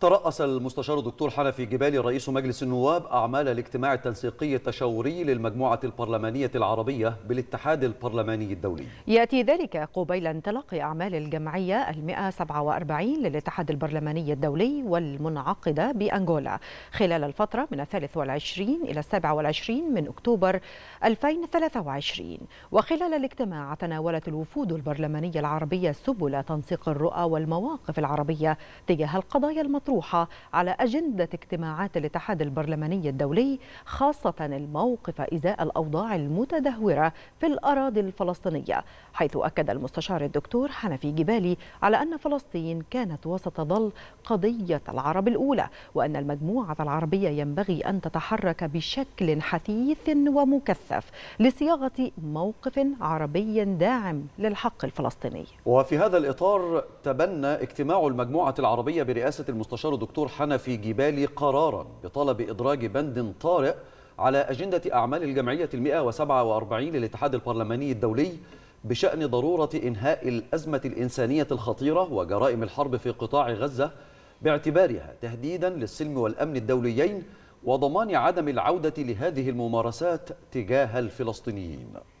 ترأس المستشار الدكتور حنفي جبالي رئيس مجلس النواب أعمال الاجتماع التنسيقي التشاوري للمجموعة البرلمانية العربية بالاتحاد البرلماني الدولي يأتي ذلك قبيل انطلاق أعمال الجمعية المئة 147 للاتحاد البرلماني الدولي والمنعقدة بأنغولا خلال الفترة من الثالث والعشرين إلى السابع والعشرين من أكتوبر 2023 وخلال الاجتماع تناولت الوفود البرلمانية العربية سبل تنسيق الرؤى والمواقف العربية تجاه القضايا المطلوبة المطروحة على أجندة اجتماعات الاتحاد البرلماني الدولي خاصة الموقف إزاء الأوضاع المتدهورة في الأراضي الفلسطينية حيث أكد المستشار الدكتور حنفي جبالي على أن فلسطين كانت وستظل قضية العرب الأولى وأن المجموعة العربية ينبغي أن تتحرك بشكل حثيث ومكثف لصياغة موقف عربي داعم للحق الفلسطيني وفي هذا الإطار تبنى اجتماع المجموعة العربية برئاسة المستشار المستشار الدكتور حنفي جبالي قرارا بطلب إدراج بند طارئ على أجندة أعمال الجمعية المئة وسبعة وأربعين للاتحاد البرلماني الدولي بشأن ضرورة إنهاء الأزمة الإنسانية الخطيرة وجرائم الحرب في قطاع غزة باعتبارها تهديدا للسلم والأمن الدوليين وضمان عدم العودة لهذه الممارسات تجاه الفلسطينيين